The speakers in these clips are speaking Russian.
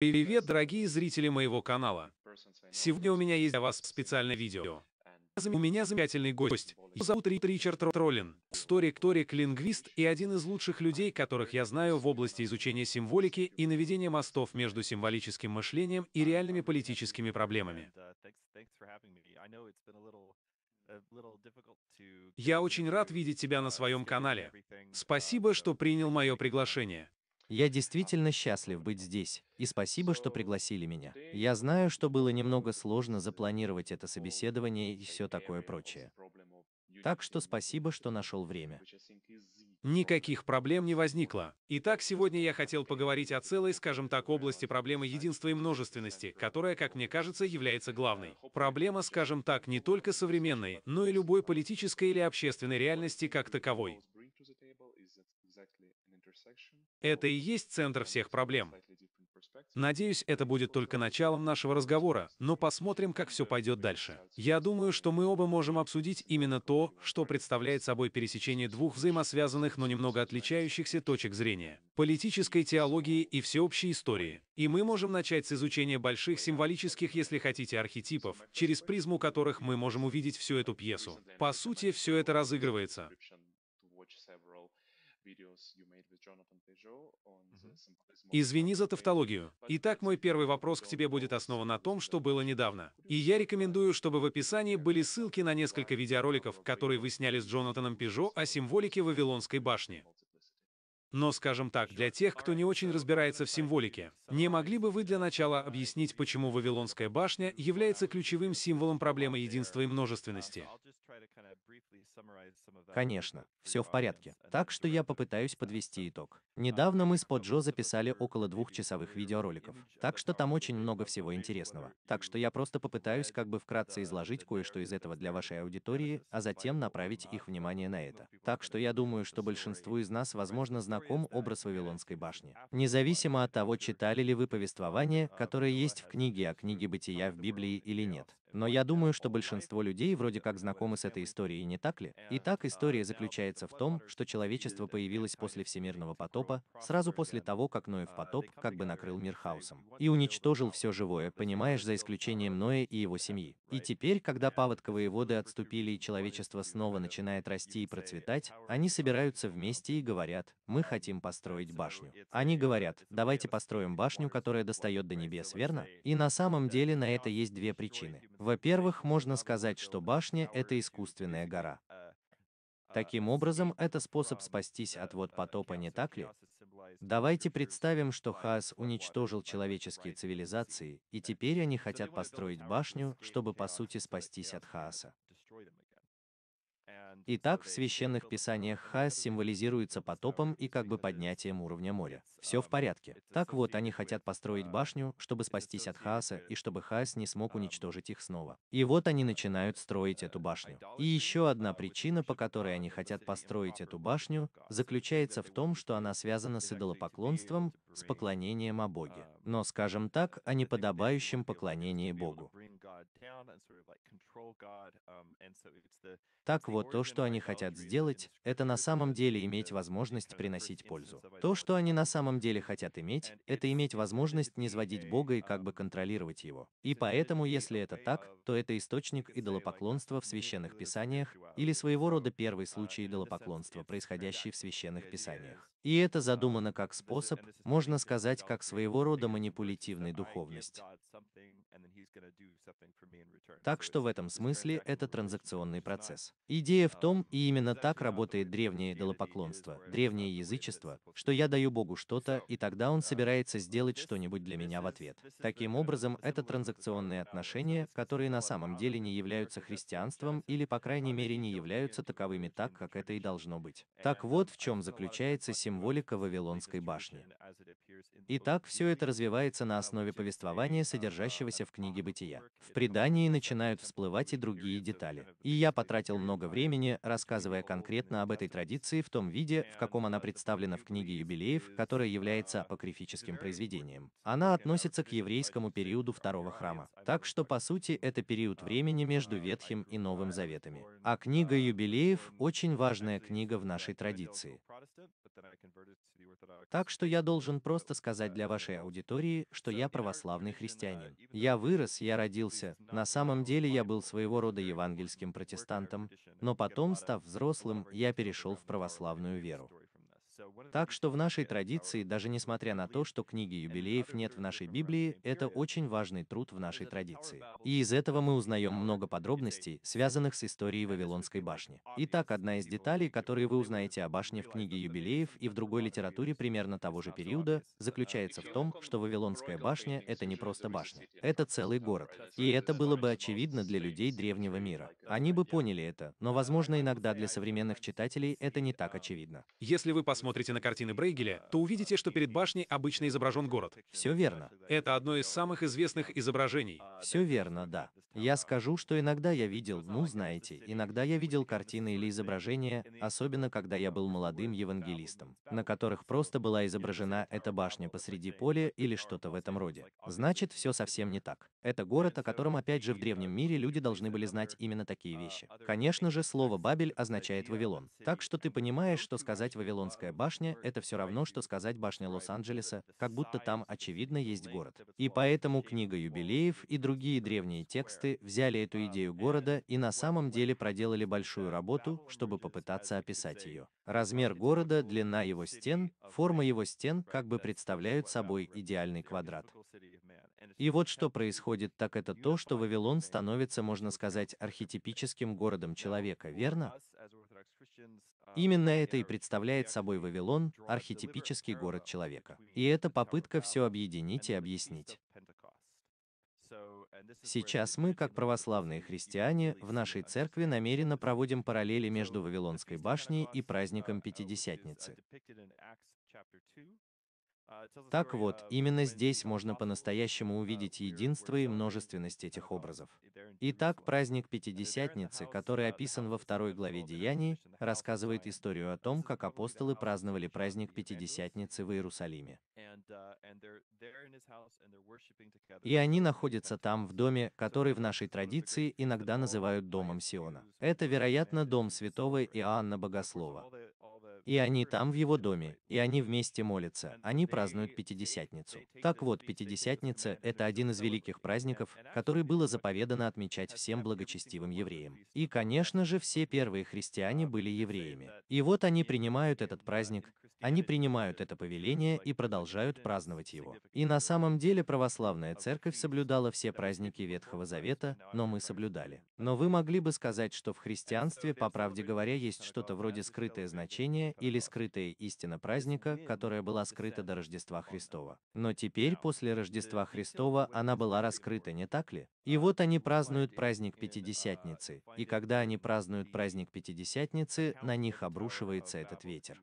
Привет, дорогие зрители моего канала. Сегодня у меня есть для вас специальное видео. У меня замечательный гость. Его зовут Ричард Троллин, Сторик, торик, лингвист и один из лучших людей, которых я знаю в области изучения символики и наведения мостов между символическим мышлением и реальными политическими проблемами. Я очень рад видеть тебя на своем канале. Спасибо, что принял мое приглашение. Я действительно счастлив быть здесь, и спасибо, что пригласили меня. Я знаю, что было немного сложно запланировать это собеседование и все такое прочее. Так что спасибо, что нашел время. Никаких проблем не возникло. Итак, сегодня я хотел поговорить о целой, скажем так, области проблемы единства и множественности, которая, как мне кажется, является главной. Проблема, скажем так, не только современной, но и любой политической или общественной реальности как таковой. Это и есть центр всех проблем. Надеюсь, это будет только началом нашего разговора, но посмотрим, как все пойдет дальше. Я думаю, что мы оба можем обсудить именно то, что представляет собой пересечение двух взаимосвязанных, но немного отличающихся точек зрения – политической теологии и всеобщей истории. И мы можем начать с изучения больших символических, если хотите, архетипов, через призму которых мы можем увидеть всю эту пьесу. По сути, все это разыгрывается. Извини за тавтологию. Итак, мой первый вопрос к тебе будет основан на том, что было недавно. И я рекомендую, чтобы в описании были ссылки на несколько видеороликов, которые вы сняли с Джонатаном Пежо о символике Вавилонской башни. Но, скажем так, для тех, кто не очень разбирается в символике, не могли бы вы для начала объяснить, почему Вавилонская башня является ключевым символом проблемы единства и множественности? Конечно, все в порядке. Так что я попытаюсь подвести итог. Uh, Недавно мы с Поджо записали около двухчасовых видеороликов, так что там очень много всего интересного. Так что я просто попытаюсь как бы вкратце изложить кое-что из этого для вашей аудитории, а затем направить их внимание на это. Так что я думаю, что большинству из нас, возможно, знаком образ Вавилонской башни. Независимо от того, читали ли вы повествование, uh, которое есть в книге о книге бытия в Библии или нет. Но я думаю, что большинство людей вроде как знакомы с этой историей, не так ли? Итак, история заключается в том, что человечество появилось после всемирного потопа, сразу после того, как Ноев потоп как бы накрыл мир хаосом и уничтожил все живое, понимаешь, за исключением Ноя и его семьи. И теперь, когда паводковые воды отступили и человечество снова начинает расти и процветать, они собираются вместе и говорят, мы хотим построить башню. Они говорят, давайте построим башню, которая достает до небес, верно? И на самом деле на это есть две причины. Во-первых, можно сказать, что башня – это искусственная гора. Таким образом, это способ спастись от вот потопа, не так ли? Давайте представим, что хаос уничтожил человеческие цивилизации, и теперь они хотят построить башню, чтобы по сути спастись от хаоса. Итак, в священных писаниях Хаас символизируется потопом и как бы поднятием уровня моря. Все в порядке. Так вот, они хотят построить башню, чтобы спастись от Хааса и чтобы Хаас не смог уничтожить их снова. И вот они начинают строить эту башню. И еще одна причина, по которой они хотят построить эту башню, заключается в том, что она связана с идолопоклонством, с поклонением о Боге но, скажем так, о неподобающем поклонении Богу. Um, так вот, то, что они хотят сделать, это на самом деле иметь uh, возможность приносить пользу. То, что они на самом деле хотят иметь, это иметь возможность не сводить Бога и как um, бы контролировать его. И поэтому, если это так, то это источник идолопоклонства в священных писаниях или своего рода первый uh, случай идолопоклонства, происходящий в священных писаниях. И это задумано как способ, можно сказать, как своего рода манипулятивной духовности. Так что в этом смысле это транзакционный процесс. Идея в том, um, и именно так работает древнее идолопоклонство, древнее язычество, что я даю Богу что-то, и тогда он um, собирается сделать что-нибудь для меня в ответ. Таким образом, это транзакционные отношения, которые на самом деле не являются христианством или, по крайней мере, не являются таковыми так, как это и должно быть. Так вот в чем заключается символика Вавилонской башни. Итак, все это развивается на основе повествования, содержащегося в книге «Бытия». В предании начинают всплывать и другие детали. И я потратил много времени, рассказывая конкретно об этой традиции в том виде, в каком она uh, представлена в книге «Юбилеев», которая является uh, апокрифическим произведением. Она относится к еврейскому периоду Второго храма. Так что, по сути, это период uh, времени между Ветхим и Новым Заветами. А книга «Юбилеев» очень важная книга в нашей традиции. Так что я должен просто сказать для вашей аудитории, что я православный христианин. Я вырос, я родился. На самом деле я был своего рода евангельским протестантом, но потом, став взрослым, я перешел в православную веру. Так что в нашей традиции, даже несмотря на то, что книги юбилеев нет в нашей Библии, это очень важный труд в нашей традиции. И из этого мы узнаем много подробностей, связанных с историей Вавилонской башни. Итак, одна из деталей, которые вы узнаете о башне в книге юбилеев и в другой литературе примерно того же периода, заключается в том, что Вавилонская башня — это не просто башня. Это целый город. И это было бы очевидно для людей древнего мира. Они бы поняли это, но, возможно, иногда для современных читателей это не так очевидно. Если вы посмотрите на картины Брейгеля, то увидите, что перед башней обычно изображен город. Все верно. Это одно из самых известных изображений. Все верно, да. Я скажу, что иногда я видел, ну знаете, иногда я видел картины или изображения, особенно когда я был молодым евангелистом, на которых просто была изображена эта башня посреди поля или что-то в этом роде. Значит, все совсем не так. Это город, о котором опять же в древнем мире люди должны были знать именно такие вещи. Конечно же, слово «Бабель» означает «Вавилон». Так что ты понимаешь, что сказать «Вавилонская башня» — это все равно, что сказать «Башня Лос-Анджелеса», как будто там, очевидно, есть город. И поэтому книга юбилеев и другие древние тексты Штаты взяли эту а, идею э, города и на самом деле проделали большую работу, чтобы попытаться описать ее. Размер города, длина его стен, а форма его стен как бы представляют собой идеальный квадрат. И вот что происходит, так это то, что Вавилон становится, можно сказать, архетипическим городом человека, верно? Uh, Именно это и представляет собой Вавилон, архетипический город человека. И это попытка все объединить и объяснить. Сейчас мы, как православные христиане, в нашей церкви намеренно проводим параллели между Вавилонской башней и праздником Пятидесятницы. А, так вот, а, именно здесь можно по-настоящему увидеть единство и множественность этих образов. Итак, праздник Пятидесятницы, который а, описан во второй главе Деяний, рассказывает историю о том, как апостолы праздновали праздник Пятидесятницы в Иерусалиме. Uh, и они находятся там, в доме, который в нашей традиции иногда называют Домом Сиона. Это, вероятно, дом святого Иоанна Богослова. Э, и они там, в его доме, и они вместе молятся, они празднуют Пятидесятницу. Так вот, Пятидесятница – это один из великих праздников, который было заповедано отмечать всем благочестивым евреям. И, конечно же, все первые христиане были евреями. И вот они принимают этот праздник, они принимают это повеление и продолжают праздновать его. И на самом деле православная церковь соблюдала все праздники Ветхого Завета, но мы соблюдали. Но вы могли бы сказать, что в христианстве, по правде говоря, есть что-то вроде скрытое значение тайная или скрытая истина праздника, которая была скрыта до Рождества Христова. Но теперь, после Рождества Христова, она была раскрыта, не так ли? И вот они празднуют праздник Пятидесятницы, и когда они празднуют праздник Пятидесятницы, на них обрушивается этот ветер.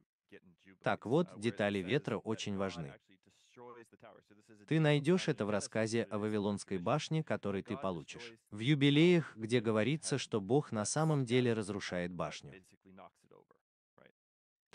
Так вот, детали ветра очень важны. Ты найдешь это в рассказе о Вавилонской башне, который ты получишь. В юбилеях, где говорится, что Бог на самом деле разрушает башню.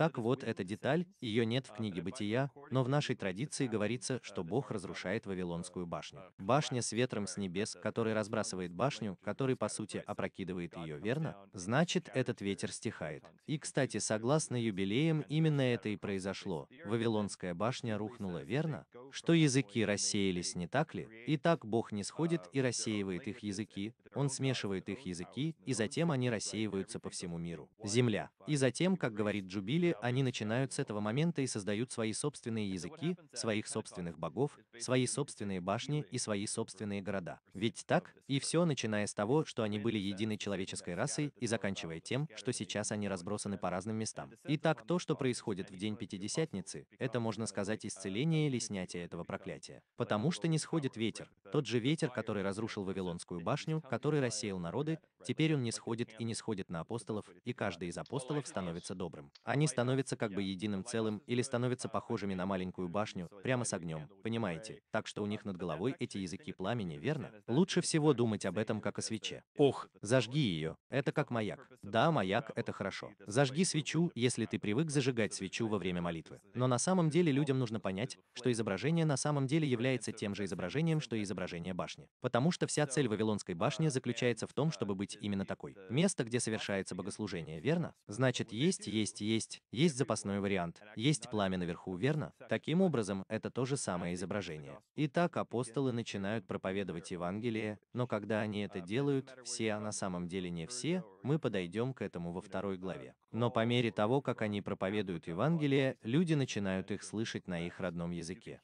Так вот, эта деталь, ее нет в книге Бытия, но в нашей традиции говорится, что Бог разрушает Вавилонскую башню. Башня с ветром с небес, который разбрасывает башню, который по сути опрокидывает ее, верно? Значит, этот ветер стихает. И, кстати, согласно юбилеям, именно это и произошло. Вавилонская башня рухнула, верно? Что языки рассеялись, не так ли? И так Бог не сходит и рассеивает их языки, Он смешивает их языки, и затем они рассеиваются по всему миру. Земля. И затем, как говорит Джубили, Вскоре они начинают с этого момента и создают свои собственные языки, своих собственных богов, свои собственные башни и свои собственные города. Ведь так, и все, начиная с того, что они были единой человеческой расой, и заканчивая тем, что сейчас они разбросаны по разным местам. Итак, то, что происходит в день Пятидесятницы, это, можно сказать, исцеление или снятие этого проклятия. Потому что не сходит ветер, тот же ветер, который разрушил Вавилонскую башню, который рассеял народы, Теперь он не сходит и не сходит на апостолов, и каждый из апостолов становится добрым. Они становятся как бы единым целым или становятся похожими на маленькую башню, прямо с огнем, понимаете? Так что у них над головой эти языки пламени, верно? Лучше всего думать об этом как о свече. Ох, зажги ее, это как маяк. Да, маяк — это хорошо. Зажги свечу, если ты привык зажигать свечу во время молитвы. Но на самом деле людям нужно понять, что изображение на самом деле является тем же изображением, что и изображение башни. Потому что вся цель Вавилонской башни заключается в том, чтобы быть быть именно такой. Место, где совершается богослужение, верно? Значит, есть, есть, есть, есть запасной вариант, есть пламя наверху, верно? Таким образом, это то же самое изображение. Итак, апостолы начинают проповедовать Евангелие, но когда они это делают, все, а на самом деле не все, мы подойдем к этому во второй главе. Но по мере того, как они проповедуют Евангелие, люди начинают их слышать на их родном языке.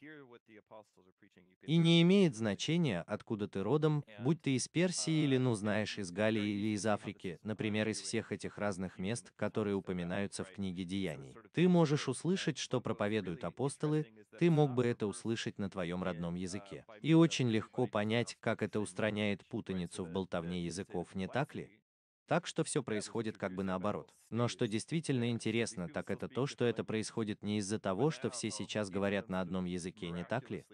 И не имеет значения, откуда ты родом, будь ты из Персии или, ну знаешь, из Галии или из Африки, например, из всех этих разных мест, которые упоминаются в книге Деяний. Ты можешь услышать, что проповедуют апостолы, ты мог бы это услышать на твоем родном языке. И очень легко понять, как это устраняет путаницу в болтовне языков, не так ли? Так что все происходит как бы наоборот. Но что действительно интересно, так это то, что это происходит не из-за того, что все сейчас говорят на одном языке, не так ли?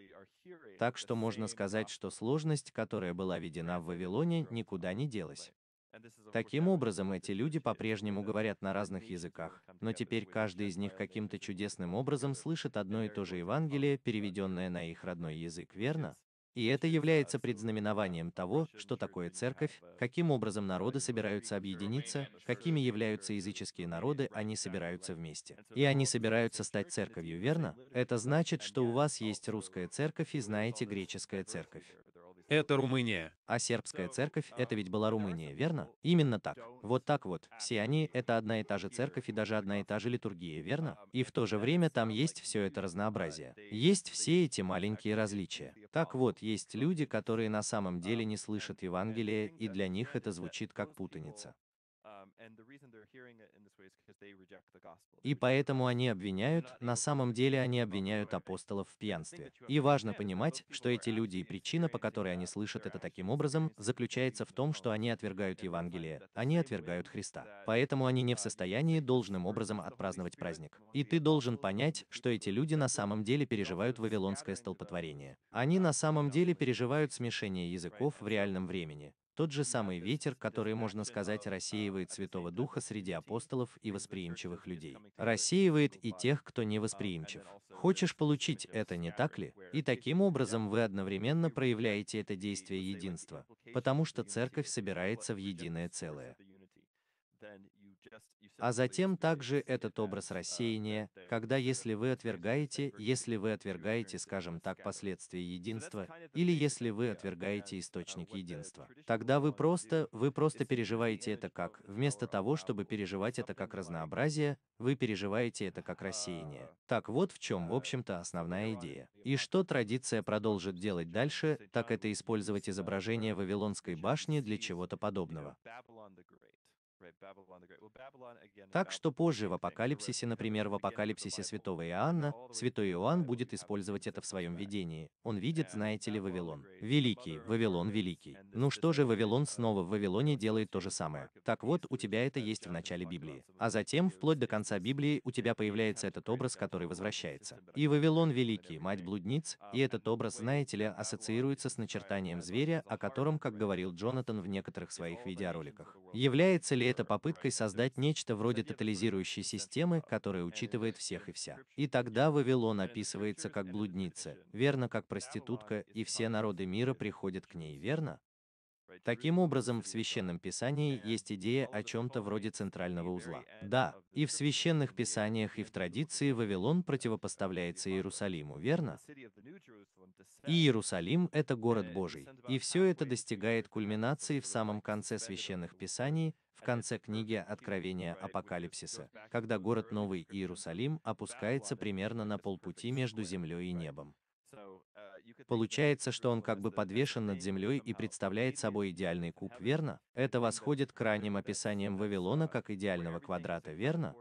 Так что можно сказать, что сложность, которая была введена в Вавилоне, никуда не делась. Таким образом, эти люди по-прежнему говорят на разных языках, но теперь каждый из них каким-то чудесным образом слышит одно и то же Евангелие, переведенное на их родной язык, верно? И это является предзнаменованием того, что такое церковь, каким образом народы собираются объединиться, какими являются языческие народы, они собираются вместе. И они собираются стать церковью, верно? Это значит, что у вас есть русская церковь и знаете греческая церковь это Румыния. А сербская церковь – это ведь была Румыния, верно? Именно так. Вот так вот. Все они – это одна и та же церковь и даже одна и та же литургия, верно? И в то же время там есть все это разнообразие. Есть все эти маленькие различия. Так вот, есть люди, которые на самом деле не слышат Евангелия, и для них это звучит как путаница. И поэтому они обвиняют, на самом деле они обвиняют апостолов в пьянстве. И важно понимать, что эти люди и причина, по которой они слышат это таким образом, заключается в том, что они отвергают Евангелие, они отвергают Христа. Поэтому они не в uh, состоянии должным образом отпраздновать праздник. И ты должен понять, что эти люди на самом деле переживают вавилонское столпотворение. Они на самом деле переживают смешение языков в реальном времени. Тот же самый ветер, который, можно сказать, рассеивает Святого Духа среди апостолов и восприимчивых людей. Рассеивает и тех, кто не восприимчив. Хочешь получить это, не так ли? И таким образом вы одновременно проявляете это действие единства, потому что церковь собирается в единое целое а затем также этот образ рассеяния, когда если вы отвергаете, если вы отвергаете, скажем так, последствия единства, или если вы отвергаете источник единства, тогда вы просто, вы просто переживаете это как, вместо того, чтобы переживать это как разнообразие, вы переживаете это как рассеяние. Так вот в чем, в общем-то, основная идея. И что традиция продолжит делать дальше, так это использовать изображение Вавилонской башни для чего-то подобного. Так что позже в Апокалипсисе, например, в Апокалипсисе святого Иоанна, святой Иоанн будет использовать это в своем видении. Он видит, знаете ли, Вавилон. Великий, Вавилон великий. Ну что же, Вавилон uh, снова в Вавилоне делает то же самое. Так вот, у тебя это есть в uh, начале Библии. А затем, вплоть до конца Библии, у тебя появляется этот образ, который возвращается. И Вавилон великий, мать блудниц, и uh, этот образ, знаете ли, ассоциируется с начертанием зверя, о котором, как говорил Джонатан в некоторых своих видеороликах. Является ли это попыткой создать нечто вроде тотализирующей системы, которая учитывает всех и вся. И тогда Вавилон описывается как блудница, верно, как проститутка, и все народы мира приходят к ней, верно? Таким образом, в Священном Писании есть идея о чем-то вроде центрального узла. Да, и в Священных Писаниях, и в традиции Вавилон противопоставляется Иерусалиму, верно? И Иерусалим — это город Божий, и все это достигает кульминации в самом конце Священных Писаний, в конце книги Откровения Апокалипсиса, когда город Новый Иерусалим опускается примерно на полпути между землей и небом. Uh, Получается, что он как бы подвешен над землей и представляет собой идеальный куб, верно? Это восходит к ранним описаниям Вавилона uh, как идеального квадрата, верно?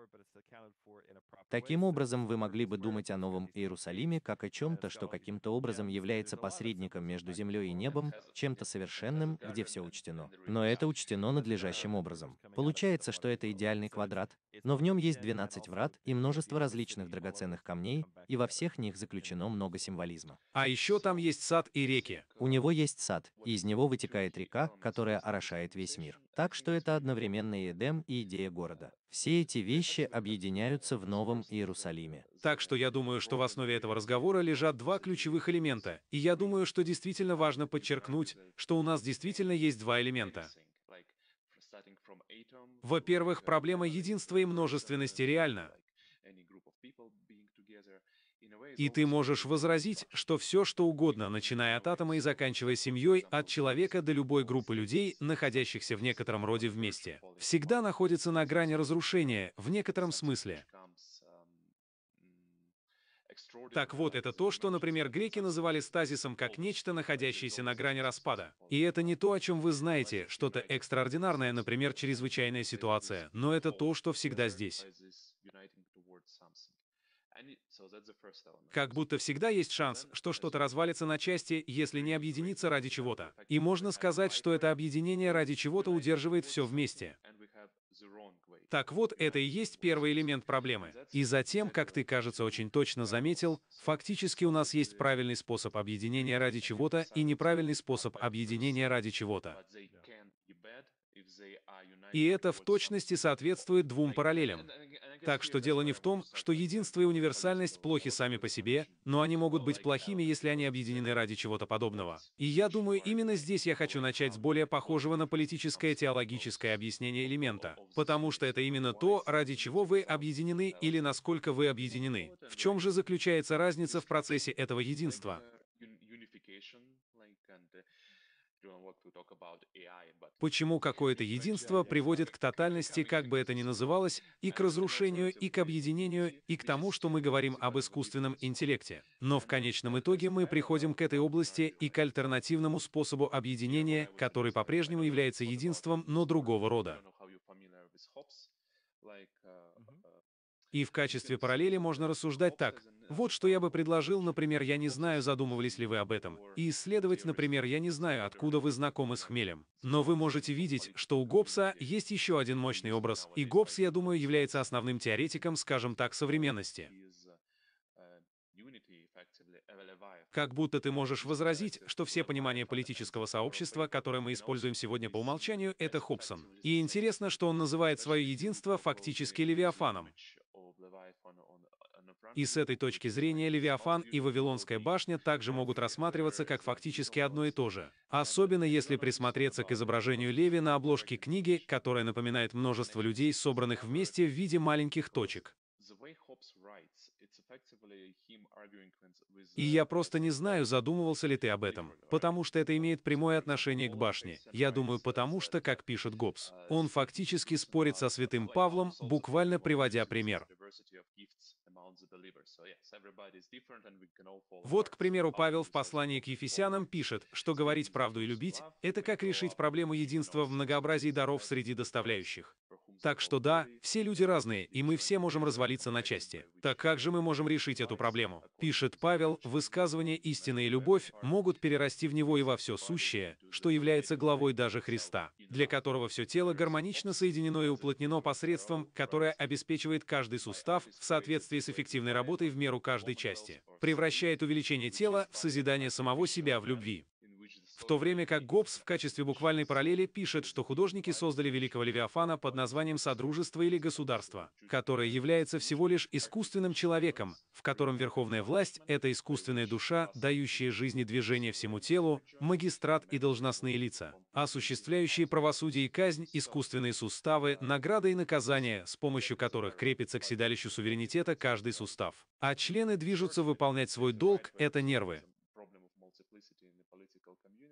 Таким образом, вы uh, могли бы думать о Новом Иерусалиме как о чем-то, что каким-то образом является посредником между землей и небом, чем-то совершенным, где все учтено. Но это учтено надлежащим образом. Получается, что это идеальный квадрат, но в нем есть 12 врат и множество различных драгоценных камней, и во всех них заключено много символизма. А еще там есть сад и реки. У него есть сад, и из него вытекает река, которая орошает весь мир. Так что это одновременно и Эдем, и идея города. Все эти вещи объединяются в Новом Иерусалиме. Так что я думаю, что в основе этого разговора лежат два ключевых элемента, и я думаю, что действительно важно подчеркнуть, что у нас действительно есть два элемента. Во-первых, проблема единства и множественности реальна. И ты можешь возразить, что все, что угодно, начиная от атома и заканчивая семьей, от человека до любой группы людей, находящихся в некотором роде вместе, всегда находится на грани разрушения, в некотором смысле. Так вот, это то, что, например, греки называли стазисом как нечто, находящееся на грани распада. И это не то, о чем вы знаете, что-то экстраординарное, например, чрезвычайная ситуация, но это то, что всегда здесь. Как будто всегда есть шанс, что что-то развалится на части, если не объединиться ради чего-то. И можно сказать, что это объединение ради чего-то удерживает все вместе. Так вот, это и есть первый элемент проблемы. И затем, как ты, кажется, очень точно заметил, фактически у нас есть правильный способ объединения ради чего-то и неправильный способ объединения ради чего-то. И это в точности соответствует двум параллелям. Так что дело не в том, что единство и универсальность плохи сами по себе, но они могут быть плохими, если они объединены ради чего-то подобного. И я думаю, именно здесь я хочу начать с более похожего на политическое теологическое объяснение элемента, потому что это именно то, ради чего вы объединены или насколько вы объединены. В чем же заключается разница в процессе этого единства? Почему какое-то единство приводит к тотальности, как бы это ни называлось, и к разрушению, и к объединению, и к тому, что мы говорим об искусственном интеллекте. Но в конечном итоге мы приходим к этой области и к альтернативному способу объединения, который по-прежнему является единством, но другого рода. Uh, uh, и в качестве параллели можно рассуждать так. Вот что я бы предложил, например, я не знаю, задумывались ли вы об этом, и исследовать, например, я не знаю, откуда вы знакомы с хмелем. Но вы можете видеть, что у Гоббса есть еще один мощный образ, и Гоббс, я думаю, является основным теоретиком, скажем так, современности. Как будто ты можешь возразить, что все понимания политического сообщества, которое мы используем сегодня по умолчанию, это Хобсон. И интересно, что он называет свое единство фактически Левиафаном. И с этой точки зрения Левиафан и Вавилонская башня также могут рассматриваться как фактически одно и то же. Особенно если присмотреться к изображению Леви на обложке книги, которая напоминает множество людей, собранных вместе в виде маленьких точек. И я просто не знаю, задумывался ли ты об этом, потому что это имеет прямое отношение к башне. Я думаю, потому что, как пишет Гоббс, он фактически спорит со святым Павлом, буквально приводя пример. Вот, к примеру, Павел в послании к Ефесянам пишет, что говорить правду и любить — это как решить проблему единства в многообразии даров среди доставляющих. Так что да, все люди разные, и мы все можем развалиться на части. Так как же мы можем решить эту проблему? Пишет Павел, высказывание «Истина и любовь» могут перерасти в него и во все сущее, что является главой даже Христа, для которого все тело гармонично соединено и уплотнено посредством, которое обеспечивает каждый сустав в соответствии с эффективной работой в меру каждой части, превращает увеличение тела в созидание самого себя в любви в то время как Гоббс в качестве буквальной параллели пишет, что художники создали великого Левиафана под названием «Содружество» или «Государство», которое является всего лишь искусственным человеком, в котором верховная власть — это искусственная душа, дающая жизни движение всему телу, магистрат и должностные лица, осуществляющие правосудие и казнь, искусственные суставы, награды и наказания, с помощью которых крепится к седалищу суверенитета каждый сустав. А члены движутся выполнять свой долг — это нервы,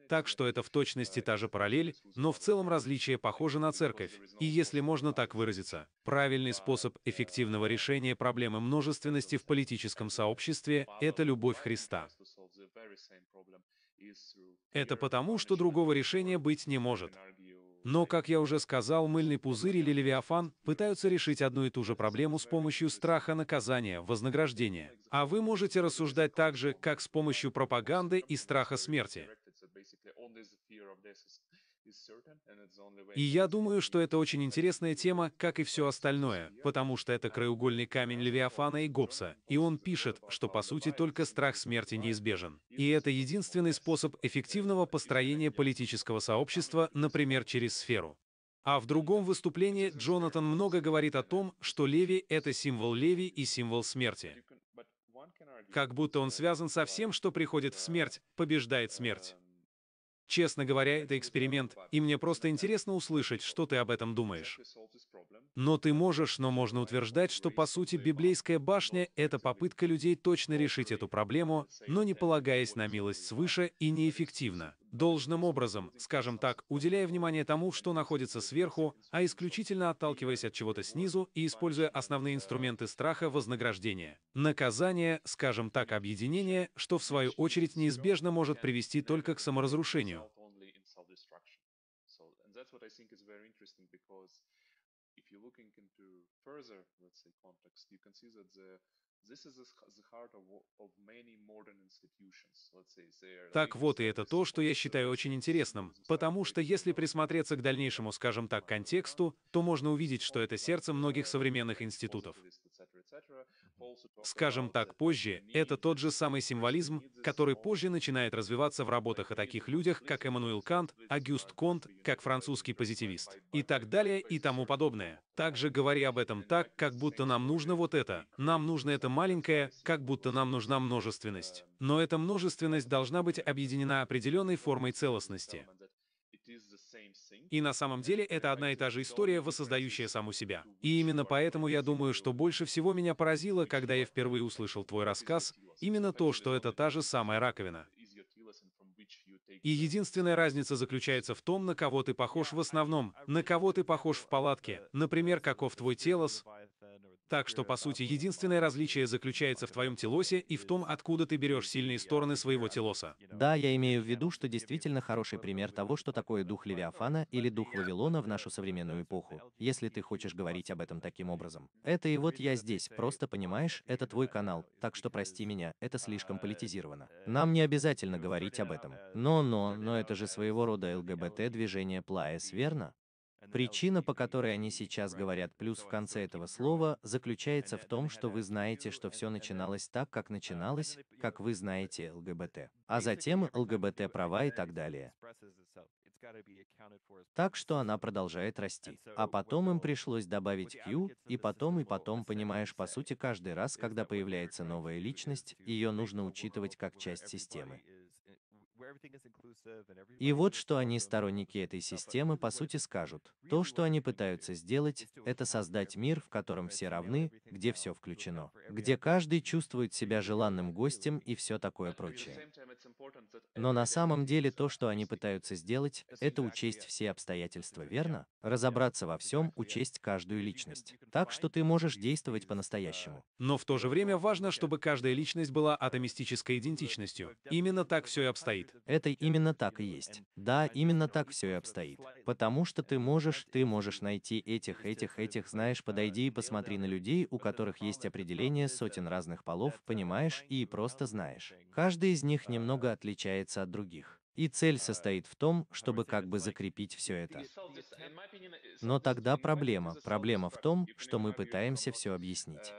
так что это в точности та же параллель, но в целом различие похоже на церковь, и если можно так выразиться, правильный способ эффективного решения проблемы множественности в политическом сообществе — это любовь Христа. Это потому, что другого решения быть не может. Но, как я уже сказал, мыльный пузырь или левиафан пытаются решить одну и ту же проблему с помощью страха наказания, вознаграждения. А вы можете рассуждать так же, как с помощью пропаганды и страха смерти. И я думаю, что это очень интересная тема, как и все остальное, потому что это краеугольный камень Левиафана и Гоббса, и он пишет, что по сути только страх смерти неизбежен. И это единственный способ эффективного построения политического сообщества, например, через сферу. А в другом выступлении Джонатан много говорит о том, что Леви — это символ Леви и символ смерти. Как будто он связан со всем, что приходит в смерть, побеждает смерть. Честно говоря, это эксперимент, и мне просто интересно услышать, что ты об этом думаешь. Но ты можешь, но можно утверждать, что по сути библейская башня — это попытка людей точно решить эту проблему, но не полагаясь на милость свыше и неэффективно. Должным образом, скажем так, уделяя внимание тому, что находится сверху, а исключительно отталкиваясь от чего-то снизу и используя основные инструменты страха вознаграждения. Наказание, скажем так, объединение, что в свою очередь неизбежно может привести только к саморазрушению you're looking into further, let's say, context, you can see that the Так вот, и это то, что я считаю очень интересным, потому что если присмотреться к дальнейшему, скажем так, контексту, то можно увидеть, что это сердце многих современных институтов. Скажем так, позже это тот же самый символизм, который позже начинает развиваться в работах о таких людях, как Эммануил Кант, Агюст Конт, как французский позитивист, и так далее и тому подобное. Также говори об этом так, как будто нам нужно вот это, нам нужно это маленькое, как будто нам нужна множественность. Но эта множественность должна быть объединена определенной формой целостности. И на самом деле это одна и та же история, воссоздающая саму себя. И именно поэтому я думаю, что больше всего меня поразило, когда я впервые услышал твой рассказ, именно то, что это та же самая раковина. И единственная разница заключается в том, на кого ты похож в основном, на кого ты похож в палатке, например, каков твой телос, так что, по сути, единственное различие заключается в твоем телосе и в том, откуда ты берешь сильные стороны своего телоса. Да, я имею в виду, что действительно хороший пример того, что такое дух Левиафана или дух Вавилона в нашу современную эпоху, если ты хочешь говорить об этом таким образом. Это и вот я здесь, просто понимаешь, это твой канал, так что прости меня, это слишком политизировано. Нам не обязательно говорить об этом. Но-но, но это же своего рода ЛГБТ-движение Плаэс, верно? Причина, по которой они сейчас говорят «плюс» в конце этого слова, заключается в том, что вы знаете, что все начиналось так, как начиналось, как вы знаете ЛГБТ, а затем ЛГБТ-права и так далее. Так что она продолжает расти. А потом им пришлось добавить Q, и потом и потом, понимаешь, по сути, каждый раз, когда появляется новая личность, ее нужно учитывать как часть системы. И вот что они, сторонники этой системы, по сути скажут. То, что они пытаются сделать, это создать мир, в котором все равны, где все включено, где каждый чувствует себя желанным гостем и все такое прочее. Но на самом деле то, что они пытаются сделать, это учесть все обстоятельства, верно? Разобраться во всем, учесть каждую личность. Так что ты можешь действовать uh, по-настоящему. Но в то же время важно, чтобы каждая личность была атомистической идентичностью. Именно так все и обстоит. Нет, это именно так и есть. Да, именно так все и обстоит. Потому что ты можешь, ты можешь найти этих, этих, этих, знаешь, подойди и посмотри на людей, у которых есть определение сотен разных полов, понимаешь, и просто знаешь. Каждый из них немного отличается от других. И цель состоит в том, чтобы как бы закрепить все это. Но тогда проблема. Проблема в том, что мы пытаемся все объяснить.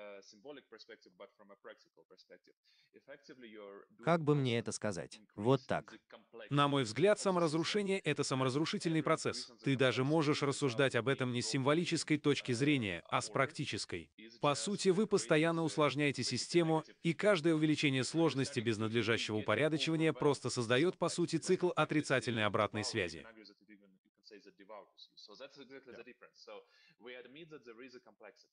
Как бы мне это сказать? Вот так. На мой взгляд, саморазрушение — это саморазрушительный процесс. Ты даже можешь рассуждать об этом не с символической точки зрения, а с практической. По сути, вы постоянно усложняете систему, и каждое увеличение сложности без надлежащего упорядочивания просто создает, по сути, цикл отрицательной обратной связи. yeah.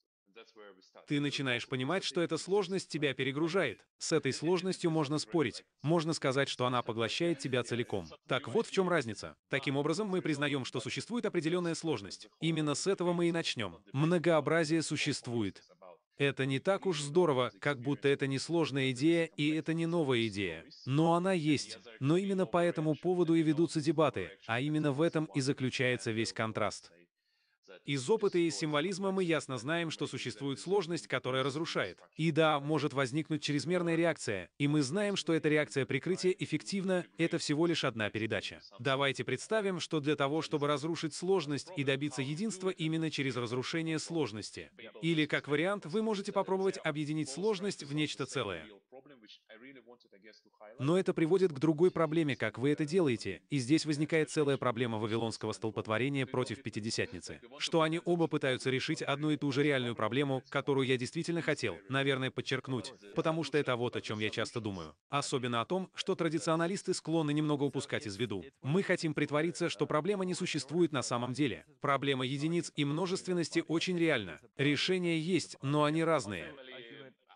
Ты начинаешь понимать, что эта сложность тебя перегружает. С этой сложностью можно спорить. Можно сказать, что она поглощает тебя целиком. Так вот в чем разница. Таким образом, мы признаем, что существует определенная сложность. Именно с этого мы и начнем. Многообразие существует. Это не так уж здорово, как будто это не сложная идея и это не новая идея. Но она есть. Но именно по этому поводу и ведутся дебаты, а именно в этом и заключается весь контраст. Из опыта и символизма мы ясно знаем, что существует сложность, которая разрушает. И да, может возникнуть чрезмерная реакция, и мы знаем, что эта реакция прикрытия эффективна, это всего лишь одна передача. Давайте представим, что для того, чтобы разрушить сложность и добиться единства именно через разрушение сложности. Или, как вариант, вы можете попробовать объединить сложность в нечто целое. Но это приводит к другой проблеме, как вы это делаете, и здесь возникает целая проблема вавилонского столпотворения против Пятидесятницы, что они оба пытаются решить одну и ту же реальную проблему, которую я действительно хотел, наверное, подчеркнуть, потому что это вот о чем я часто думаю. Особенно о том, что традиционалисты склонны немного упускать из виду. Мы хотим притвориться, что проблема не существует на самом деле. Проблема единиц и множественности очень реальна. Решения есть, но они разные.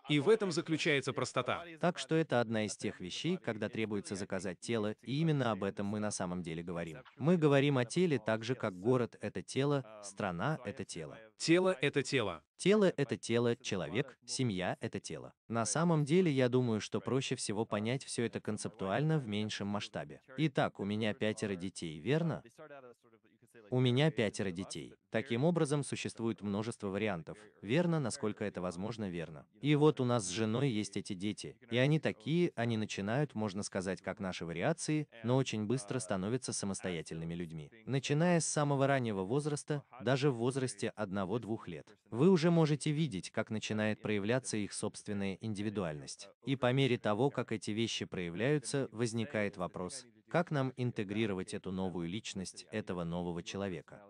И в этом заключается простота. Так что это одна из тех вещей, когда требуется заказать тело, и именно об этом мы на самом деле говорим. Мы говорим о теле так же, как город — это тело, страна — это тело. Тело — это тело. Тело — это тело, человек, семья — это тело. На самом деле, я думаю, что проще всего понять все это концептуально в меньшем масштабе. Итак, у меня пятеро детей, верно? У меня пятеро детей. Таким образом, существует множество вариантов. Верно, насколько это возможно, верно. И вот у нас с женой есть эти дети. И они такие, они начинают, можно сказать, как наши вариации, но очень быстро становятся самостоятельными людьми. Начиная с самого раннего возраста, даже в возрасте одного-двух лет, вы уже можете видеть, как начинает проявляться их собственная индивидуальность. И по мере того, как эти вещи проявляются, возникает вопрос, как нам интегрировать эту новую личность, этого нового человека?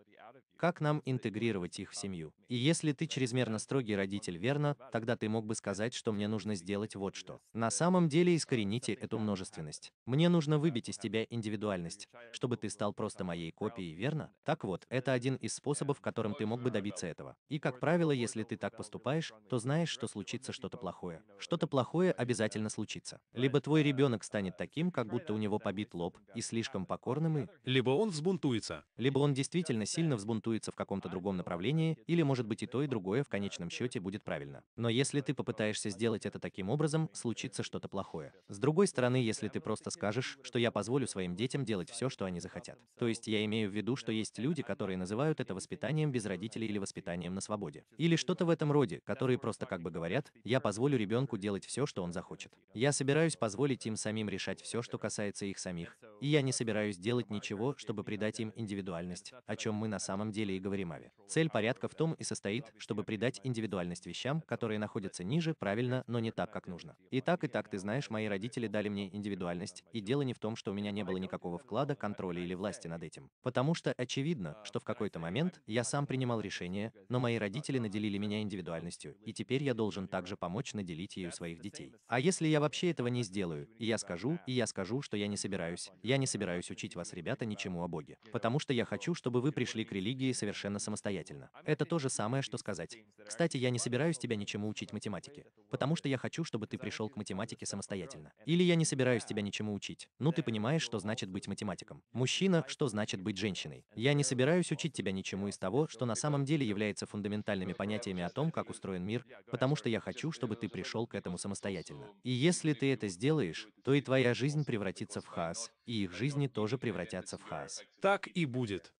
как нам интегрировать их в семью. И если ты чрезмерно строгий родитель, верно, тогда ты мог бы сказать, что мне нужно сделать вот что. На самом деле искорените эту множественность. Мне нужно выбить из тебя индивидуальность, чтобы ты стал просто моей копией, верно? Так вот, это один из способов, которым ты мог бы добиться этого. И, как правило, если ты так поступаешь, то знаешь, что случится что-то плохое. Что-то плохое обязательно случится. Либо твой ребенок станет таким, как будто у него побит лоб, и слишком покорным, и... Либо он взбунтуется. Либо он действительно сильно взбунтуется рисуется в каком-то другом направлении, или может быть и то, и другое в конечном счете будет правильно. Но если ты попытаешься сделать это таким образом, случится что-то плохое. С другой стороны, если ты просто скажешь, что я позволю своим детям делать все, что они захотят. То есть я имею в виду, что есть люди, которые называют это воспитанием без родителей или воспитанием на свободе. Или что-то в этом роде, которые просто как бы говорят, я позволю ребенку делать все, что он захочет. Я собираюсь позволить им самим решать все, что касается их самих. И я не собираюсь делать ничего, чтобы придать им индивидуальность, о чем мы на самом деле и говорим Говоримави. Цель порядка в том и состоит, чтобы придать индивидуальность вещам, которые находятся ниже, правильно, но не так, как нужно. И так, и так, ты знаешь, мои родители дали мне индивидуальность, и дело не в том, что у меня не было никакого вклада, контроля или власти над этим. Потому что очевидно, что в какой-то момент я сам принимал решение, но мои родители наделили меня индивидуальностью, и теперь я должен также помочь наделить ею своих детей. А если я вообще этого не сделаю, и я скажу, и я скажу, что я не собираюсь, я не собираюсь учить вас, ребята, ничему о Боге. Потому что я хочу, чтобы вы пришли к религии энергии совершенно самостоятельно. Это то же самое, что сказать. Кстати, я не собираюсь тебя ничему учить математике, потому что я хочу, чтобы ты пришел к математике самостоятельно. Или я не собираюсь тебя ничему учить. Ну ты понимаешь, что значит быть математиком. Мужчина, что значит быть женщиной. Я не собираюсь учить тебя ничему из того, что на самом деле является фундаментальными понятиями о том, как устроен мир, потому что я хочу, чтобы ты пришел к этому самостоятельно. И если ты это сделаешь, то и твоя жизнь превратится в хаос, и их жизни тоже превратятся в хаос. Так и будет.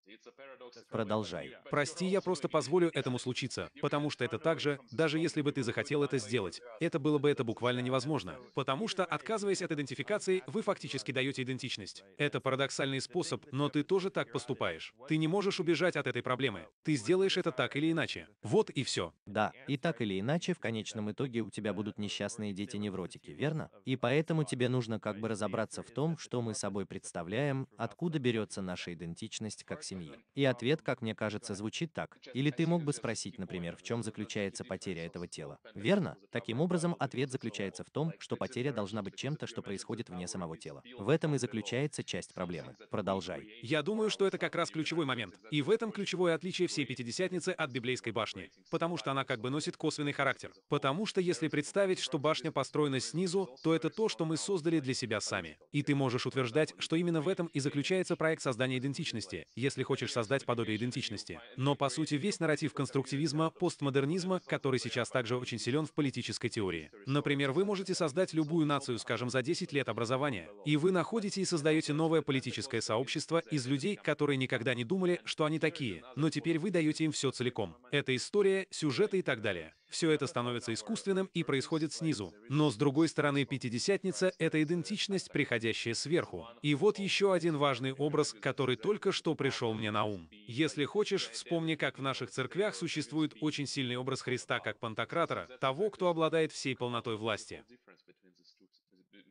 Продолжай. Прости, я просто позволю этому случиться, потому что это также, даже если бы ты захотел это сделать, это было бы это буквально невозможно. Потому что, отказываясь от идентификации, вы фактически даете идентичность. Это парадоксальный способ, но ты тоже так поступаешь. Ты не можешь убежать от этой проблемы. Ты сделаешь это так или иначе. Вот и все. Да, и так или иначе, в конечном итоге у тебя будут несчастные дети-невротики, верно? И поэтому тебе нужно как бы разобраться в том, что мы собой представляем, откуда берется наша идентичность как семья семьи? И ответ, как мне кажется, звучит так. Или ты мог бы спросить, например, в чем заключается потеря этого тела? Верно? Таким образом, ответ заключается в том, что потеря должна быть чем-то, что происходит вне самого тела. В этом и заключается часть проблемы. Продолжай. Я думаю, что это как раз ключевой момент. И в этом ключевое отличие всей Пятидесятницы от Библейской башни. Потому что она как бы носит косвенный характер. Потому что если представить, что башня построена снизу, то это то, что мы создали для себя сами. И ты можешь утверждать, что именно в этом и заключается проект создания идентичности, если хочешь хочешь создать подобие идентичности. Но, по сути, весь нарратив конструктивизма, постмодернизма, который сейчас также очень силен в политической теории. Например, вы можете создать любую нацию, скажем, за 10 лет образования, и вы находите и создаете новое политическое сообщество из людей, которые никогда не думали, что они такие, но теперь вы даете им все целиком. Это история, сюжеты и так далее. Все это становится искусственным и происходит снизу. Но с другой стороны, Пятидесятница — это идентичность, приходящая сверху. И вот еще один важный образ, который только что пришел пришел мне на ум. Если хочешь, вспомни, как в наших церквях существует очень сильный образ Христа как пантократора, того, кто обладает всей полнотой власти.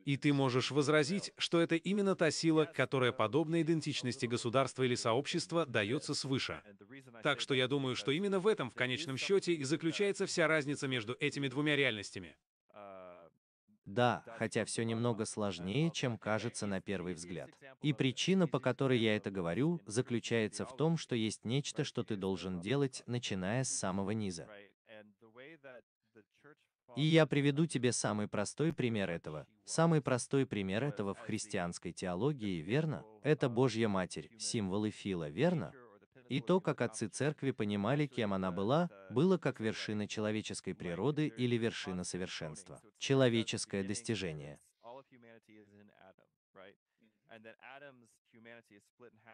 И ты можешь возразить, что это именно та сила, которая подобно идентичности государства или сообщества дается свыше. Так что я думаю, что именно в этом в конечном счете и заключается вся разница между этими двумя реальностями. Да, хотя все немного сложнее, чем кажется на первый взгляд. И причина, по которой я это говорю, заключается в том, что есть нечто, что ты должен делать, начиная с самого низа. И я приведу тебе самый простой пример этого. Самый простой пример этого в христианской теологии, верно? Это Божья Матерь, символы Фила, верно? И то, как отцы церкви понимали, кем она была, было как вершина человеческой природы или вершина совершенства. Человеческое достижение.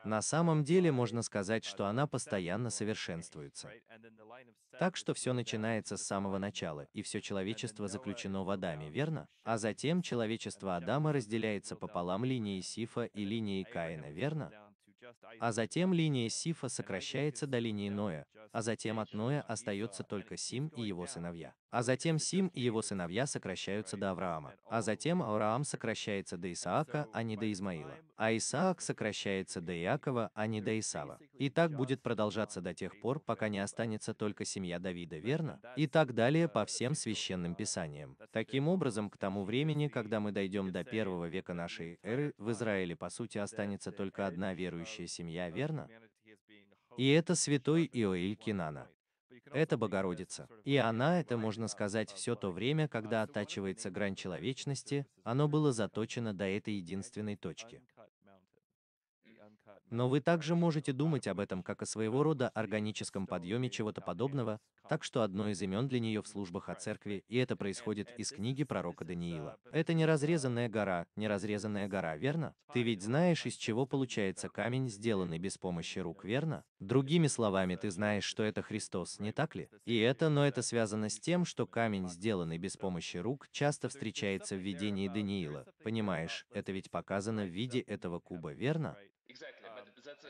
На самом деле можно сказать, что она постоянно совершенствуется. Так что все начинается с самого начала, и все человечество заключено в Адаме, верно? А затем человечество Адама разделяется пополам линией Сифа и линией Каина, верно? А, а затем линия Сифа сокращается до линии Ноя, а затем от Ноя остается только Сим и его сыновья. А затем Сим и его сыновья сокращаются до Авраама. А затем Авраам сокращается до Исаака, а не до Измаила. А Исаак сокращается до Иакова, а не до Исава. И так будет продолжаться до тех пор, пока не останется только семья Давида, верно? И так далее по всем священным писаниям. Таким образом, к тому времени, когда мы дойдем до первого века нашей эры, в Израиле по сути останется только одна верующая семья, верно? И это святой Иоиль Кинана это Богородица. И она, это можно сказать, все то время, когда оттачивается грань человечности, оно было заточено до этой единственной точки. Но вы также можете думать об этом как о своего рода органическом подъеме чего-то подобного, так что одно из имен для нее в службах о церкви, и это происходит из книги пророка Даниила. Это неразрезанная гора, неразрезанная гора, верно? Ты ведь знаешь, из чего получается камень, сделанный без помощи рук, верно? Другими словами, ты знаешь, что это Христос, не так ли? И это, но это связано с тем, что камень, сделанный без помощи рук, часто встречается в видении Даниила. Понимаешь, это ведь показано в виде этого куба, верно?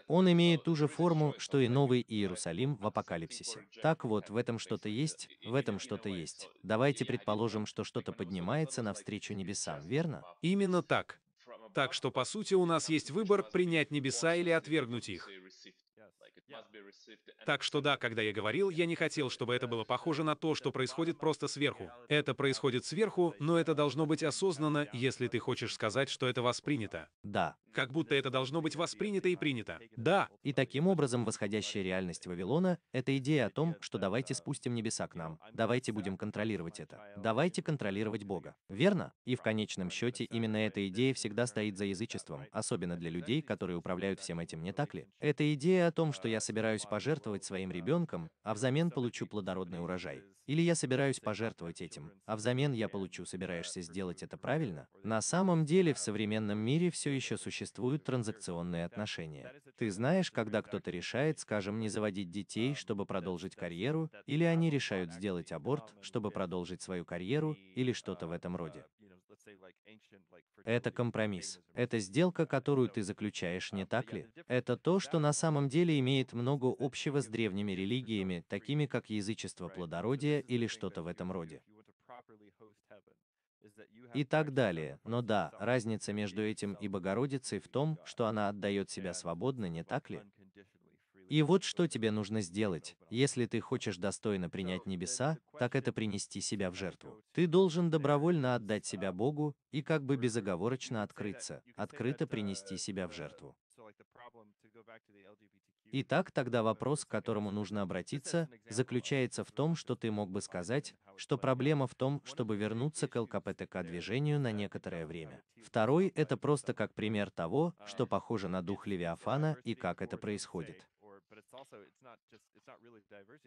Он имеет ту же форму, что и Новый Иерусалим в Апокалипсисе. Так вот, в этом что-то есть, в этом что-то есть. Давайте предположим, что что-то поднимается навстречу небесам, верно? Именно так. Так что, по сути, у нас есть выбор принять небеса или отвергнуть их. Так что да, когда я говорил, я не хотел, чтобы это было похоже на то, что происходит просто сверху. Это происходит сверху, но это должно быть осознанно, если ты хочешь сказать, что это воспринято. Да. Как будто это должно быть воспринято и принято. Да. И таким образом восходящая реальность Вавилона — это идея о том, что давайте спустим небеса к нам, давайте будем контролировать это, давайте контролировать Бога. Верно? И в конечном счете именно эта идея всегда стоит за язычеством, особенно для людей, которые управляют всем этим, не так ли? Это идея о том, что я я собираюсь пожертвовать своим ребенком, а взамен получу плодородный урожай. Или я собираюсь пожертвовать этим, а взамен я получу собираешься сделать это правильно. На самом деле в современном мире все еще существуют транзакционные отношения. Ты знаешь, когда кто-то решает, скажем, не заводить детей, чтобы продолжить карьеру, или они решают сделать аборт, чтобы продолжить свою карьеру, или что-то в этом роде. Это компромисс. Это сделка, которую ты заключаешь, не um, так ли? Это то, что на самом деле um, имеет много общего с древними религиями, такими как язычество плодородия или что-то в этом роде. И так далее. Но да, разница между этим и Богородицей в том, что она отдает себя свободно, не так ли? И вот что тебе нужно сделать, если ты хочешь достойно принять небеса, так это принести себя в жертву. Ты должен добровольно отдать себя Богу и как бы безоговорочно открыться, открыто принести себя в жертву. Итак, тогда вопрос, к которому нужно обратиться, заключается в том, что ты мог бы сказать, что проблема в том, чтобы вернуться к ЛКПТК-движению на некоторое время. Второй – это просто как пример того, что похоже на дух Левиафана и как это происходит.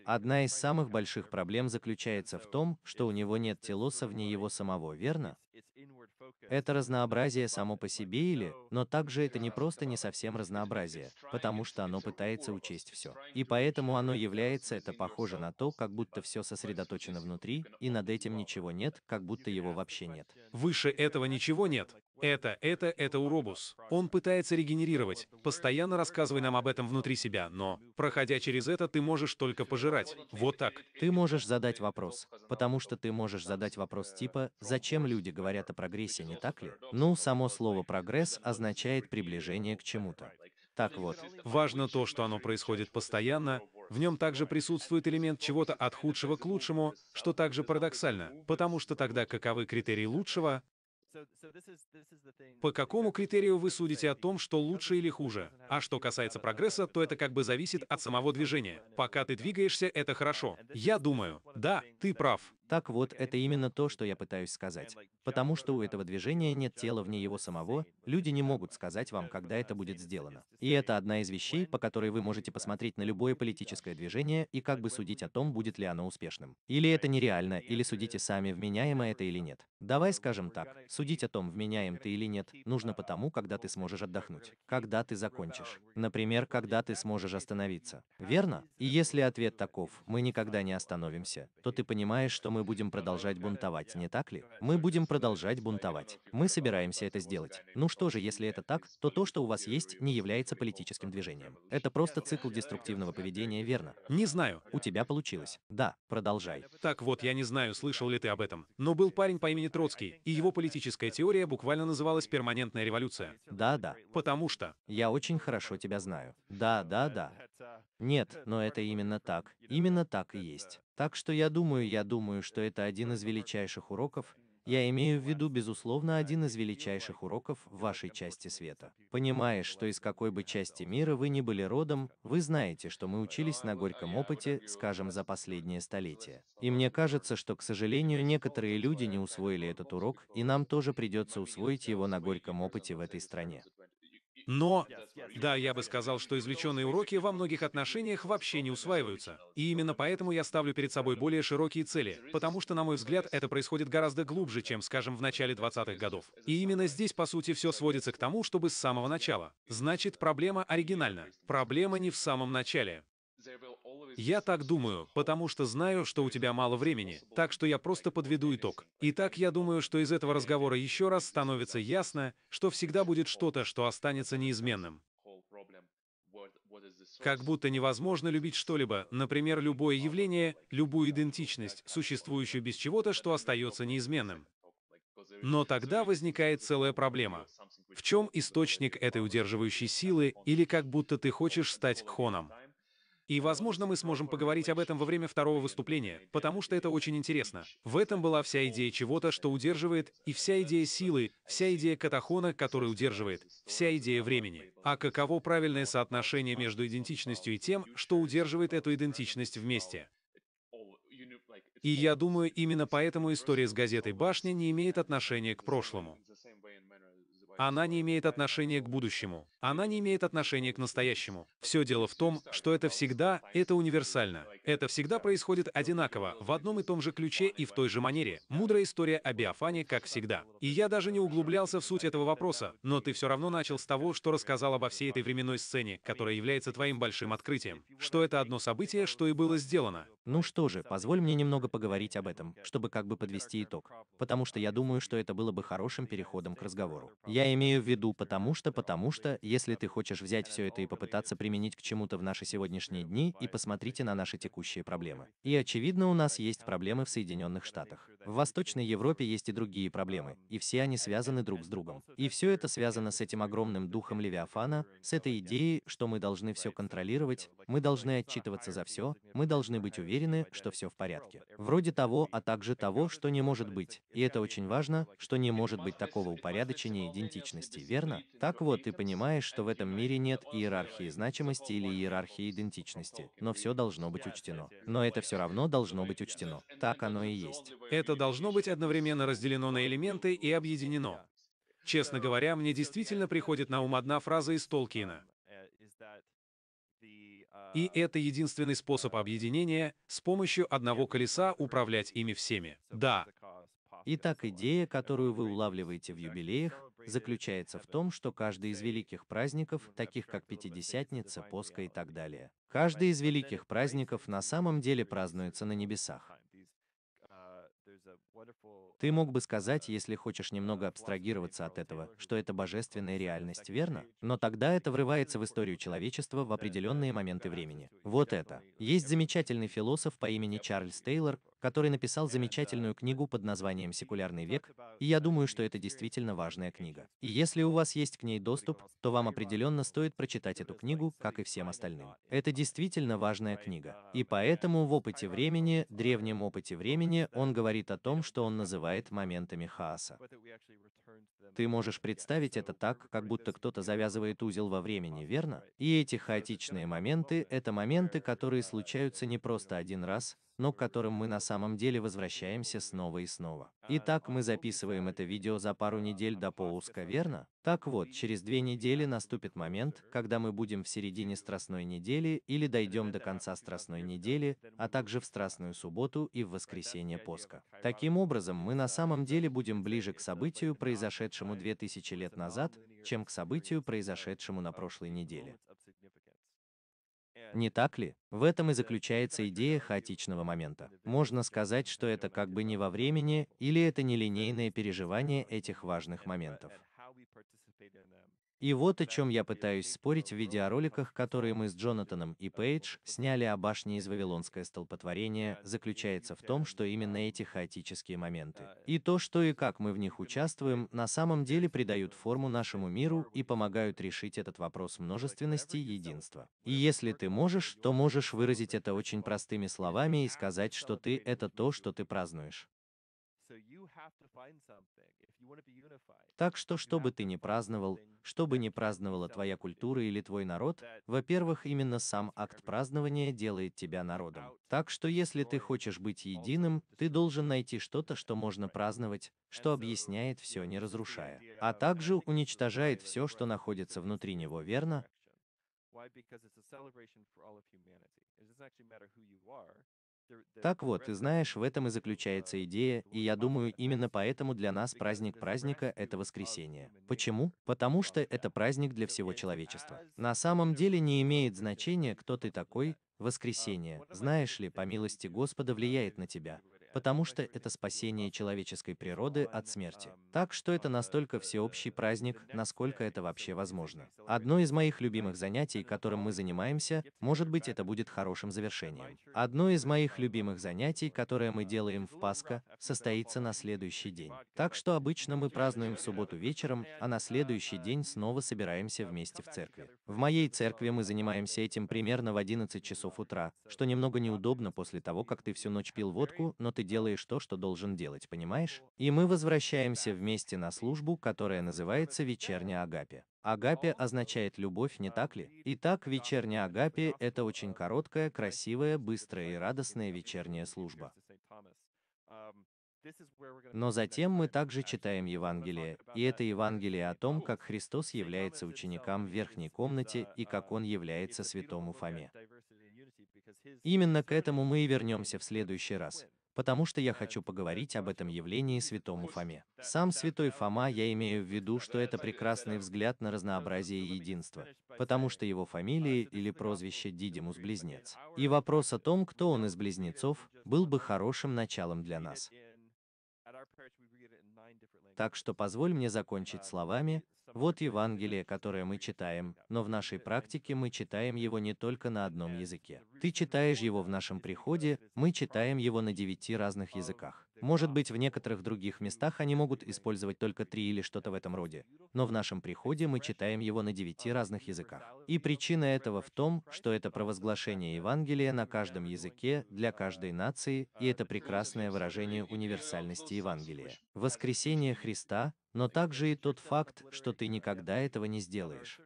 Одна из самых больших проблем заключается в том, что у него нет телоса вне его самого, верно? Это разнообразие само по себе или, но также это не просто не совсем разнообразие, потому что оно пытается учесть все. И поэтому оно является, это похоже на то, как будто все сосредоточено внутри, и над этим ничего нет, как будто его вообще нет. Выше этого ничего нет. Это, это, это уробус. Он пытается регенерировать, постоянно рассказывай нам об этом внутри себя, но, проходя через это, ты можешь только пожирать. Вот так. Ты можешь задать вопрос, потому что ты можешь задать вопрос типа «Зачем люди говорят о прогрессе, не так ли?» Ну, само слово «прогресс» означает приближение к чему-то. Так вот. Важно то, что оно происходит постоянно, в нем также присутствует элемент чего-то от худшего к лучшему, что также парадоксально, потому что тогда каковы критерии лучшего, по какому критерию вы судите о том, что лучше или хуже? А что касается прогресса, то это как бы зависит от самого движения. Пока ты двигаешься, это хорошо. Я думаю, да, ты прав. Так вот, это именно то, что я пытаюсь сказать. Потому что у этого движения нет тела вне его самого, люди не могут сказать вам, когда это будет сделано. И это одна из вещей, по которой вы можете посмотреть на любое политическое движение и как бы судить о том, будет ли оно успешным. Или это нереально, или судите сами, вменяемо это или нет. Давай скажем так, судить о том, вменяем ты или нет, нужно потому, когда ты сможешь отдохнуть, когда ты закончишь. Например, когда ты сможешь остановиться. Верно? И если ответ таков, мы никогда не остановимся, то ты понимаешь, что мы мы будем продолжать бунтовать, не так ли? Мы будем продолжать бунтовать. Мы собираемся это сделать. Ну что же, если это так, то то, что у вас есть, не является политическим движением. Это просто цикл деструктивного поведения, верно? Не знаю. У тебя получилось. Да, продолжай. Так вот, я не знаю, слышал ли ты об этом, но был парень по имени Троцкий, и его политическая теория буквально называлась «перманентная революция». Да, да. Потому что... Я очень хорошо тебя знаю. Да, да, да. Нет, но это именно так. Именно так и есть. Так что я думаю, я думаю, что это один из величайших уроков, я имею в виду, безусловно, один из величайших уроков в вашей части света. Понимаешь, что из какой бы части мира вы ни были родом, вы знаете, что мы учились на горьком опыте, скажем, за последнее столетие. И мне кажется, что, к сожалению, некоторые люди не усвоили этот урок, и нам тоже придется усвоить его на горьком опыте в этой стране. Но, да, я бы сказал, что извлеченные уроки во многих отношениях вообще не усваиваются. И именно поэтому я ставлю перед собой более широкие цели, потому что, на мой взгляд, это происходит гораздо глубже, чем, скажем, в начале 20-х годов. И именно здесь, по сути, все сводится к тому, чтобы с самого начала. Значит, проблема оригинальна. Проблема не в самом начале. Я так думаю, потому что знаю, что у тебя мало времени, так что я просто подведу итог. Итак, я думаю, что из этого разговора еще раз становится ясно, что всегда будет что-то, что останется неизменным. Как будто невозможно любить что-либо, например, любое явление, любую идентичность, существующую без чего-то, что остается неизменным. Но тогда возникает целая проблема. В чем источник этой удерживающей силы, или как будто ты хочешь стать кхоном? И, возможно, мы сможем поговорить об этом во время второго выступления, потому что это очень интересно. В этом была вся идея чего-то, что удерживает, и вся идея силы, вся идея катахона, который удерживает, вся идея времени. А каково правильное соотношение между идентичностью и тем, что удерживает эту идентичность вместе? И я думаю, именно поэтому история с газетой «Башня» не имеет отношения к прошлому. Она не имеет отношения к будущему. Она не имеет отношения к настоящему. Все дело в том, что это всегда, это универсально. Это всегда происходит одинаково, в одном и том же ключе и в той же манере. Мудрая история о Биофане, как всегда. И я даже не углублялся в суть этого вопроса, но ты все равно начал с того, что рассказал обо всей этой временной сцене, которая является твоим большим открытием. Что это одно событие, что и было сделано. Ну что же, позволь мне немного поговорить об этом, чтобы как бы подвести итог. Потому что я думаю, что это было бы хорошим переходом к разговору. Я я имею в виду потому что, потому что, если ты хочешь взять все это и попытаться применить к чему-то в наши сегодняшние дни, и посмотрите на наши текущие проблемы. И очевидно, у нас есть проблемы в Соединенных Штатах. В Восточной Европе есть и другие проблемы, и все они связаны друг с другом. И все это связано с этим огромным духом Левиафана, с этой идеей, что мы должны все контролировать, мы должны отчитываться за все, мы должны быть уверены, что все в порядке. Вроде того, а также того, что не может быть. И это очень важно, что не может быть такого упорядочения идентичности, верно? Так вот, ты понимаешь, что в этом мире нет иерархии значимости или иерархии идентичности, но все должно быть учтено. Но это все равно должно быть учтено. Так оно и есть. Это это должно быть одновременно разделено на элементы и объединено. Честно говоря, мне действительно приходит на ум одна фраза из Толкина. И это единственный способ объединения с помощью одного колеса управлять ими всеми. Да. Итак, идея, которую вы улавливаете в юбилеях, заключается в том, что каждый из великих праздников, таких как Пятидесятница, Пасха и так далее, каждый из великих праздников на самом деле празднуется на небесах. Ты мог бы uh, сказать, если хочешь немного uh, абстрагироваться от этого, что это божественная реальность, верно? Но тогда это врывается в историю человечества в uh, определенные моменты времени. Вот это. Есть замечательный философ по имени Чарльз Тейлор, который написал замечательную книгу под названием «Секулярный век», и я думаю, что это действительно важная книга. И если у вас есть к ней доступ, то вам определенно стоит прочитать эту книгу, как и всем остальным. Это действительно важная книга. И поэтому в опыте времени, древнем опыте времени, он говорит о том, что он называет моментами хаоса. Ты можешь представить это так, как будто кто-то завязывает узел во времени, верно? И эти хаотичные моменты – это моменты, которые случаются не просто один раз, но к которым мы на самом деле возвращаемся снова и снова. Итак, мы записываем это видео за пару недель до поуска, верно? Так вот, через две недели наступит момент, когда мы будем в середине Страстной недели или дойдем до конца Страстной недели, а также в Страстную субботу и в воскресенье Поска. Таким образом, мы на самом деле будем ближе к событию, произошедшему 2000 лет назад, чем к событию, произошедшему на прошлой неделе. Не так ли? В этом и заключается идея хаотичного момента. Можно сказать, что это как бы не во времени, или это не линейное переживание этих важных моментов. И вот о чем я пытаюсь спорить в видеороликах, которые мы с Джонатаном и Пейдж сняли о башне из Вавилонское столпотворение, заключается в том, что именно эти хаотические моменты, и то, что и как мы в них участвуем, на самом деле придают форму нашему миру и помогают решить этот вопрос множественности и единства. И если ты можешь, то можешь выразить это очень простыми словами и сказать, что ты — это то, что ты празднуешь. Так что, что бы ты ни праздновал, что бы ни праздновала твоя культура или твой народ, во-первых, именно сам акт празднования делает тебя народом. Так что если ты хочешь быть единым, ты должен найти что-то, что можно праздновать, что объясняет все, не разрушая, а также уничтожает все, что находится внутри него, верно? Так вот, ты знаешь, в этом и заключается uh, идея, и я думаю, именно поэтому для нас праздник праздника — это воскресенье. Почему? Потому что это праздник для всего человечества. На самом деле не имеет значения, кто ты такой, uh, воскресенье, знаешь ли, по милости Господа влияет на тебя, потому что это спасение человеческой природы от смерти. Так что это настолько всеобщий праздник, насколько это вообще возможно. Одно из моих любимых занятий, которым мы занимаемся, может быть, это будет хорошим завершением. Одно из моих любимых занятий, которое мы делаем в Пасха, состоится на следующий день. Так что обычно мы празднуем в субботу вечером, а на следующий день снова собираемся вместе в церкви. В моей церкви мы занимаемся этим примерно в 11 часов утра, что немного неудобно после того, как ты всю ночь пил водку, но ты ты делаешь то, что должен делать, понимаешь? И мы возвращаемся вместе на службу, которая называется «Вечерняя Агапе». Агапе означает любовь, не так ли? Итак, вечерняя Агапе – это очень короткая, красивая, быстрая и радостная вечерняя служба. Но затем мы также читаем Евангелие, и это Евангелие о том, как Христос является ученикам в верхней комнате и как Он является святому Фоме. Именно к этому мы и вернемся в следующий раз потому что я хочу поговорить об этом явлении святому Фоме. Сам святой Фома я имею в виду, что это прекрасный взгляд на разнообразие и единство, потому что его фамилия или прозвище Дидимус Близнец. И вопрос о том, кто он из близнецов, был бы хорошим началом для нас. Так что позволь мне закончить словами, вот Евангелие, которое мы читаем, но в нашей практике мы читаем его не только на одном э, языке. Ты читаешь его в нашем приходе, мы читаем его на девяти разных а, языках. Может быть, в некоторых других местах они могут использовать только три или что-то в этом роде, но в нашем приходе мы читаем его на девяти разных языках. И причина этого в том, что это провозглашение Евангелия на каждом языке для каждой нации, и это прекрасное выражение универсальности Евангелия. Воскресение Христа, но также и тот факт, что ты никогда этого не сделаешь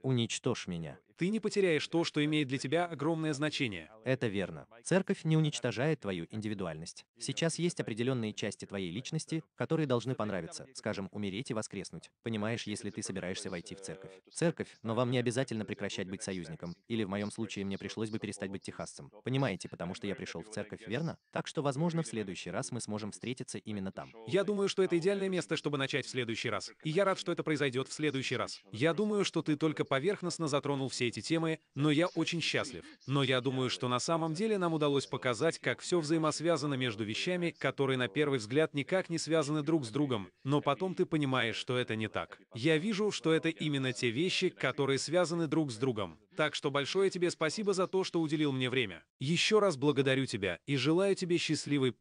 уничтожь меня. Ты не потеряешь то, что имеет для тебя огромное значение. Это верно. Церковь не уничтожает твою индивидуальность. Сейчас есть определенные части твоей личности, которые должны понравиться, скажем, умереть и воскреснуть. Понимаешь, если ты собираешься войти в uh, церковь. Церковь, но вам не uh, обязательно прекращать быть союзником, или в моем случае мне пришлось бы перестать быть техасцем. Понимаете, потому что я пришел в церковь, верно? Так что, возможно, в следующий раз мы сможем встретиться именно там. Я думаю, что это идеальное место, чтобы начать в следующий раз. И я рад, что это произойдет в следующий раз раз. Я думаю, что ты только поверхностно затронул все эти темы, но я очень счастлив. Но я думаю, что на самом деле нам удалось показать, как все взаимосвязано между вещами, которые на первый взгляд никак не связаны друг с другом, но потом ты понимаешь, что это не так. Я вижу, что это именно те вещи, которые связаны друг с другом. Так что большое тебе спасибо за то, что уделил мне время. Еще раз благодарю тебя и желаю тебе счастливой